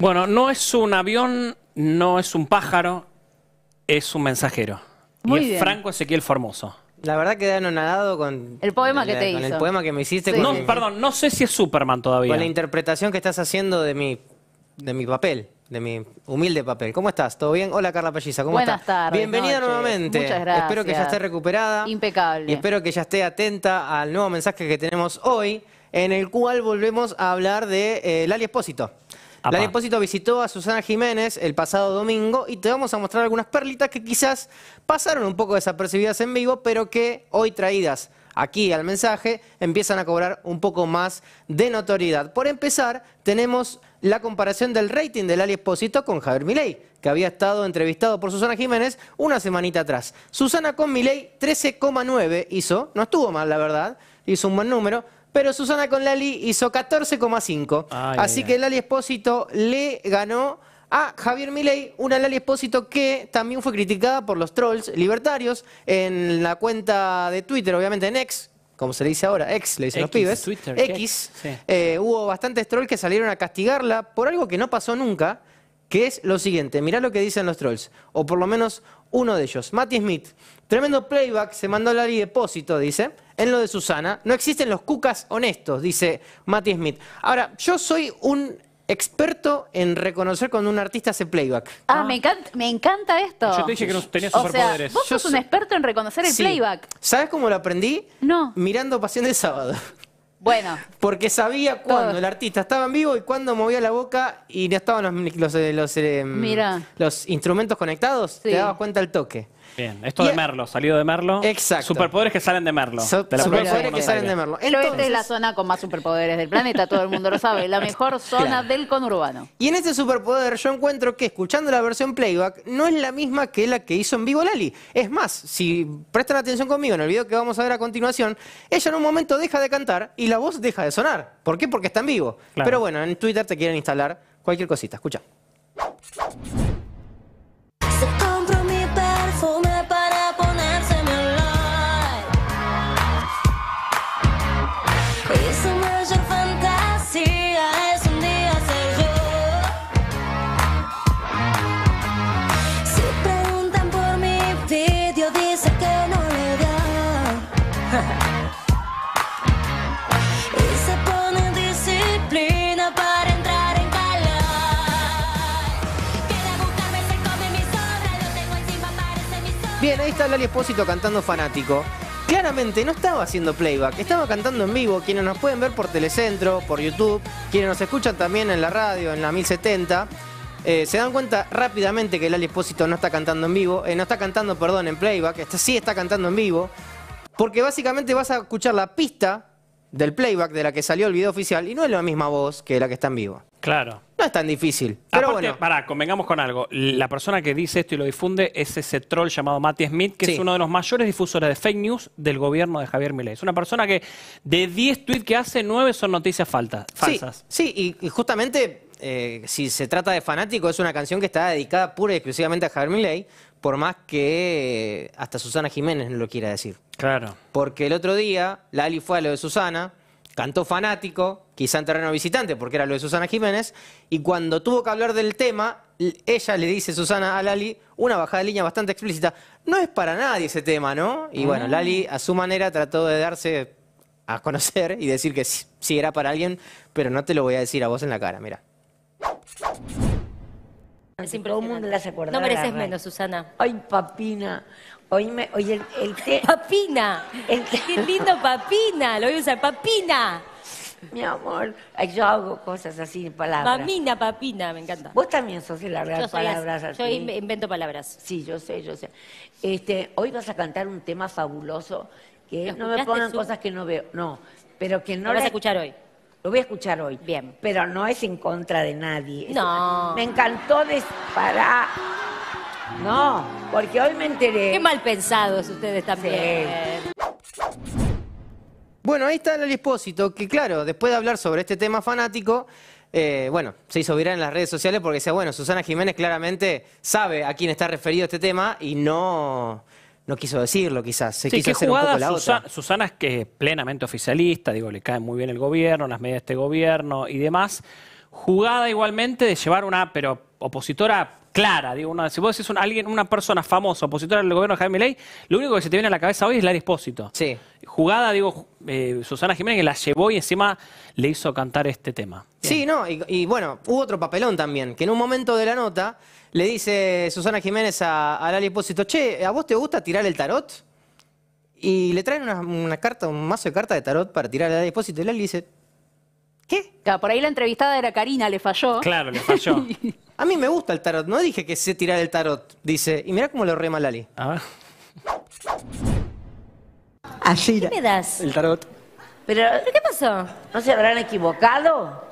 Bueno, no es un avión, no es un pájaro, es un mensajero. y es Franco Ezequiel Formoso. La verdad quedé anonadado con... El poema que te con el poema que me hiciste. No, perdón, no sé si es Superman todavía. Con la interpretación que estás haciendo de mi, de mi papel, de mi humilde papel. ¿Cómo estás? ¿Todo bien? Hola Carla Pelliza, ¿cómo Buenas tardes, Bienvenida nuevamente. Muchas gracias. Espero que ya esté recuperada. Impecable. Y espero que ya esté atenta al nuevo mensaje que tenemos hoy, en el cual volvemos a hablar de eh, Lali Espósito. Lali La visitó a Susana Jiménez el pasado domingo y te vamos a mostrar algunas perlitas que quizás pasaron un poco desapercibidas en vivo, pero que hoy traídas aquí al mensaje empiezan a cobrar un poco más de notoriedad. Por empezar, tenemos la comparación del rating del Ali Espósito con Javier Milei, que había estado entrevistado por Susana Jiménez una semanita atrás. Susana con Milei 13,9 hizo, no estuvo mal la verdad, hizo un buen número pero Susana con Lali hizo 14,5. Así que Lali Espósito le ganó a Javier Milei, una Lali Espósito que también fue criticada por los trolls libertarios en la cuenta de Twitter, obviamente en X, como se le dice ahora, X, le dicen los pibes, Twitter, X, eh, hubo bastantes trolls que salieron a castigarla por algo que no pasó nunca, que es lo siguiente, mirá lo que dicen los trolls, o por lo menos uno de ellos, Matty Smith, tremendo playback, se mandó Lali Depósito, dice, en lo de Susana, no existen los cucas honestos, dice Matty Smith. Ahora, yo soy un experto en reconocer cuando un artista hace playback. Ah, ah. Me, encanta, esto. Yo te dije que no tenías o superpoderes. Sea, vos sos un experto en reconocer el playback. ¿Sabes cómo lo aprendí? No. Mirando Pasión del Sábado. Bueno. Porque sabía cuándo el artista estaba en vivo y cuando movía la boca y no estaban los, los, eh, eh, los, instrumentos conectados, te dabas cuenta el toque. Bien, esto de Merlo, salido de Merlo. Exacto. Superpoderes que salen de Merlo. de la superpoderes que salen de Merlo. es la zona con más superpoderes del planeta, todo el mundo lo sabe, la mejor zona del conurbano. Y en este superpoder yo encuentro que escuchando la versión playback no es la misma que la que hizo en vivo Lali. Es más, si prestan atención conmigo en el video que vamos a ver a continuación, ella en un momento deja de cantar y la voz deja de sonar. ¿Por qué? Porque está en vivo. Pero bueno, en Twitter te quieren instalar cualquier cosita. Escucha. Bien, ahí está Lali Espósito cantando Fanático. Claramente no estaba haciendo playback, estaba cantando en vivo. Quienes nos pueden ver por Telecentro, por YouTube, quienes nos escuchan también en la radio, en la 1070, eh, se dan cuenta rápidamente que Lali Espósito no está cantando en vivo, eh, no está cantando, perdón, en playback, sí está cantando en vivo. Porque básicamente vas a escuchar la pista del playback de la que salió el video oficial y no es la misma voz que la que está en vivo. Claro. No es tan difícil. Pero bueno. Pará, convengamos con algo. La persona que dice esto y lo difunde es ese troll llamado Matty Smith, que es uno de los mayores difusores de fake news del gobierno de Javier Milei. Es una persona que de 10 tweets que hace, 9 son noticias falsas. Sí, y, justamente eh, si se trata de fanático, es una canción que está dedicada pura y exclusivamente a Javier Milei, por más que hasta Susana Jiménez no lo quiera decir. Claro. Porque el otro día Lali fue a lo de Susana, cantó fanático, quizá en terreno visitante, porque era lo de Susana Jiménez, y cuando tuvo que hablar del tema, ella le dice Susana a Lali una bajada de línea bastante explícita. No es para nadie ese tema, ¿no? Y bueno, Lali a su manera trató de darse a conocer y decir que sí, era para alguien, pero no te lo voy a decir a vos en la cara, mira todo el mundo las acordará. No mereces menos, Susana. Ay, papina. Hoy, me, el, té. ¡Papina! El ¡Qué lindo papina! Lo voy a usar, papina. Mi amor, yo hago cosas así palabras. papina papina, me encanta. Vos también sos el largar palabras así. Yo invento palabras. Sí, yo sé, yo sé. Este, hoy vas a cantar un tema fabuloso que no me pongan cosas que no veo. No, pero que no. Lo vas a escuchar hoy. Lo voy a escuchar hoy. Bien. Pero no es en contra de nadie. No. Me encantó disparar. No, porque hoy me enteré. Qué mal pensados ustedes también. Sí. Bueno, ahí está el expósito, que claro, después de hablar sobre este tema fanático, eh, bueno, se hizo viral en las redes sociales porque decía, bueno, Susana Jiménez claramente sabe a quién está referido este tema y no, no quiso decirlo quizás, se quiso hacer un poco la Susana, es que es plenamente oficialista, digo, le cae muy bien el gobierno, las medidas de este gobierno y demás. Jugada igualmente de llevar una, pero opositora clara, digo, una, si vos decís un, alguien, una persona famosa, opositora del gobierno de Jaime Ley, lo único que se te viene a la cabeza hoy es la dispósito. Sí jugada, digo, eh, Susana Jiménez que la llevó y encima le hizo cantar este tema. Sí, no, y, bueno, hubo otro papelón también, que en un momento de la nota le dice Susana Jiménez a, Lali Espósito, che, ¿a vos te gusta tirar el tarot? Y le traen una, carta, un mazo de cartas de tarot para tirar a Lali Espósito y Lali dice, ¿qué? por ahí la entrevistada era Karina, le falló. Claro, le falló. a mí me gusta el tarot, no dije que sé tirar el tarot, dice, y mirá cómo lo rema Lali. A ver. ¿Qué me das? El tarot. Pero, ¿qué pasó? ¿No se habrán equivocado?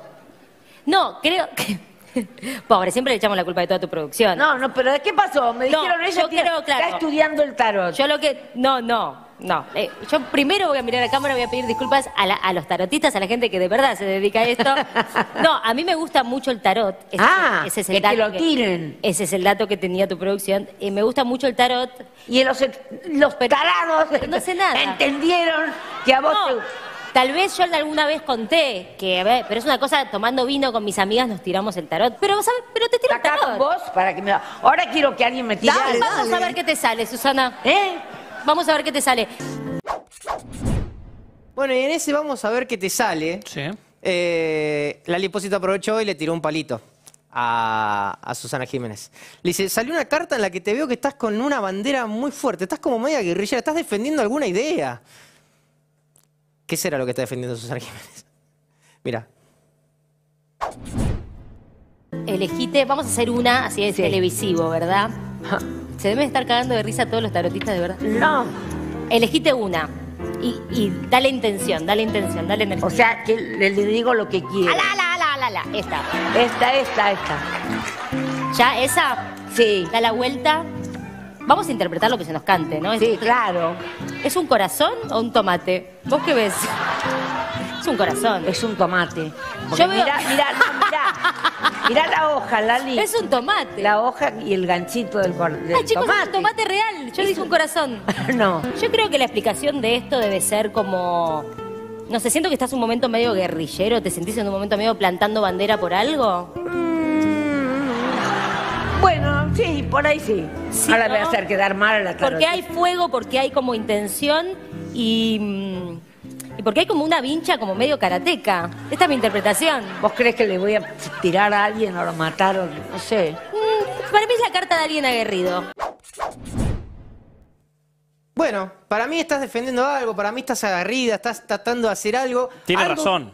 No, creo que... Pobre, siempre le echamos la culpa de toda tu producción. No, no, pero ¿qué pasó? Me dijeron, ella yo estudiando el tarot. Yo lo que... No, no, no, eh, yo primero voy a mirar a cámara, voy a pedir disculpas a, los tarotistas, a la gente que de verdad se dedica a esto. No, a mí me gusta mucho el tarot. ah, ese es el que lo tiren. ese es el dato que tenía tu producción. Eh, me gusta mucho el tarot. Y los, los tarados no sé nada. entendieron que a vos no, Tal vez yo alguna vez conté que, a ver, pero es una cosa, tomando vino con mis amigas nos tiramos el tarot. Pero, ¿sabes? Pero te tiro el tarot. vos para que me... Ahora quiero que alguien me tire. Vamos a ver qué te sale, Susana. ¿Eh? Vamos a ver qué te sale. Bueno, y en ese vamos a ver qué te sale. Sí. Eh, la Lipósito aprovechó y le tiró un palito a, Susana Jiménez. Le dice, salió una carta en la que te veo que estás con una bandera muy fuerte, estás como media guerrillera, estás defendiendo alguna idea. ¿Qué será lo que está defendiendo Susana Jiménez? Mira. Elegite, vamos a hacer una, así es, televisivo, ¿verdad? Se deben estar cagando de risa todos los tarotistas, de verdad. No. Elegite una. Y, y dale intención, dale intención, dale energía. O sea, que le, digo lo que quiero. Ala, ah, ala, ala, ala, ala. Esta. Esta, esta, esta. ¿Ya? ¿Esa? Sí. Da la vuelta. Vamos a interpretar lo que se nos cante, ¿no? Sí, claro. ¿Es un corazón o un tomate? ¿Vos qué ves? Es un corazón. Es un tomate. Yo veo... Mira, mira, mirá, mirá la hoja, Lali. Es un tomate. La hoja y el ganchito del, del Ah, chicos, tomate. es tomate real. Yo le dije un corazón. no. Yo creo que la explicación de esto debe ser como... No sé, siento que estás un momento medio guerrillero. ¿Te sentís en un momento medio plantando bandera por algo? Mm. bueno, sí, por ahí sí. Ahora me voy a hacer quedar mal a la cara. Porque hay fuego, porque hay como intención y... Mm, y porque hay como una vincha como medio karateca. Esta es mi interpretación. ¿Vos crees que le voy a tirar a alguien o lo matar no sé? Mm, para mí es la carta de alguien aguerrido. Bueno, para mí estás defendiendo algo, para mí estás agarrida, estás tratando de hacer algo. Tiene razón.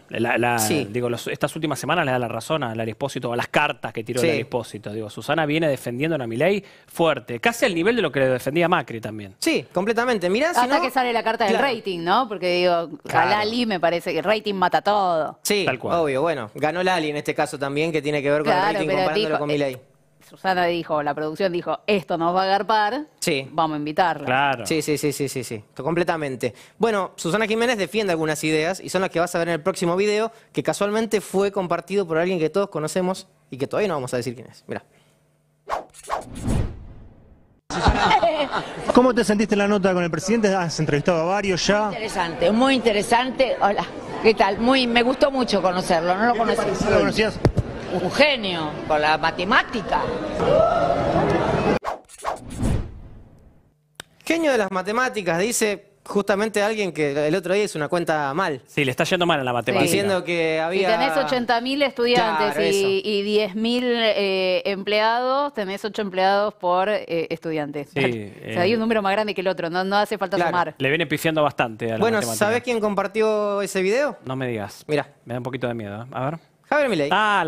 Digo, estas últimas semanas le da la razón a Lari a las cartas que tiró el Lari Digo, Susana viene defendiendo a Milei fuerte, casi al nivel de lo que le defendía Macri también. Sí, completamente. Mirá, Hasta que sale la carta del rating, ¿no? Porque digo, a Lali me parece que el rating mata todo. Sí, obvio. Bueno, ganó Lali en este caso también, que tiene que ver con el rating comparándolo con Milei. Eh, Susana dijo, la producción dijo, esto nos va a agarpar, sí. vamos a invitarla. Claro. Sí, sí, sí, sí, sí, sí, completamente. Bueno, Susana Jiménez defiende algunas ideas y son las que vas a ver en el próximo video, que casualmente fue compartido por alguien que todos conocemos y que todavía no vamos a decir quién es. Mira. ¿Cómo te sentiste en la nota con el presidente? Has entrevistado a varios ya. Muy interesante, muy interesante. Hola, ¿qué tal? Muy, me gustó mucho conocerlo, no lo conocía. ¿Lo conocías? un genio con la matemática. Genio de las matemáticas, dice justamente alguien que el otro día hizo una cuenta mal. Sí, le está yendo mal a la matemática. Diciendo que había... Si tenés 80.000 estudiantes y, 10.000 eh, empleados, tenés 8 empleados por eh, estudiante. Sí, o sea, eh, hay un número más grande que el otro, no, no hace falta sumar. Le viene pifiando bastante Bueno, ¿sabés quién compartió ese video? No me digas. Mira. Me da un poquito de miedo. A ver. Javier Milei. Ah,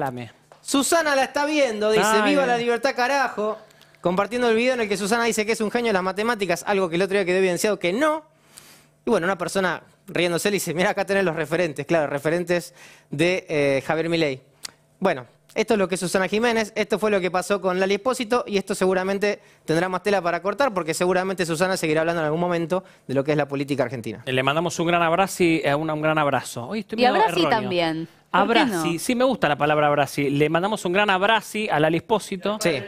Susana la está viendo, dice, viva la libertad carajo. Compartiendo el video en el que Susana dice que es un genio de las matemáticas, algo que el otro día quedó evidenciado que no. Y bueno, una persona riéndose le dice, mira, acá tenés los referentes, claro, referentes de eh, Javier Milei. Bueno, esto es lo que es Susana Jiménez, esto fue lo que pasó con Lali Espósito y esto seguramente tendrá más tela para cortar porque seguramente Susana seguirá hablando en algún momento de lo que es la política argentina. Le mandamos un gran abrazo y a eh, un, un gran abrazo. y a también. Abrazi, sí, me gusta la palabra abrazi. Le mandamos un gran abrazi al Alispósito. Sí.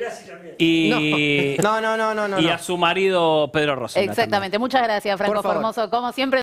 Y, a su marido Pedro Rosa. Exactamente. Muchas gracias, Franco Formoso. Como siempre.